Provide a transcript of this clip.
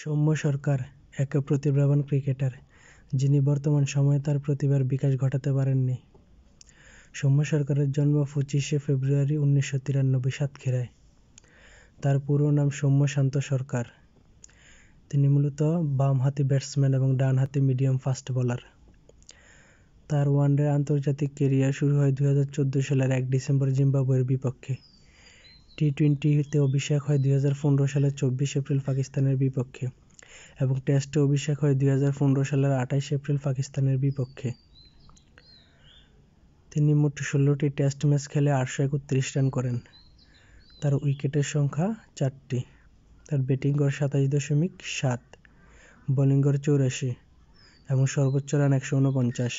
সৌম্য সরকার একে প্রতিভাবান ক্রিকেটার যিনি বর্তমান সময়ে তার প্রতিভার বিকাশ ঘটাতে পারেননি সৌম্য সরকারের জন্ম পঁচিশে ফেব্রুয়ারি উনিশশো তিরানব্বই সাতক্ষীরায় তার পুরো নাম সৌম্য শান্ত সরকার তিনি মূলত বামহাতি ব্যাটসম্যান এবং ডানহাতি মিডিয়াম ফাস্ট বোলার তার ওয়ানডে আন্তর্জাতিক কেরিয়ার শুরু হয় দু সালের এক ডিসেম্বর জিম্বাবুয়ের বিপক্ষে টি টোয়েন্টিতে অভিষেক হয় দুই সালের চব্বিশ এপ্রিল পাকিস্তানের বিপক্ষে এবং টেস্টে অভিষেক হয় দুই সালের আঠাইশ এপ্রিল পাকিস্তানের বিপক্ষে তিনি মোট ষোলোটি টেস্ট ম্যাচ খেলে আটশো একত্রিশ রান করেন তার উইকেটের সংখ্যা চারটি তার ব্যাটিং গড় সাতাশ দশমিক সাত বোলিং গড় চৌরাশি এবং সর্বোচ্চ রান একশো উনপঞ্চাশ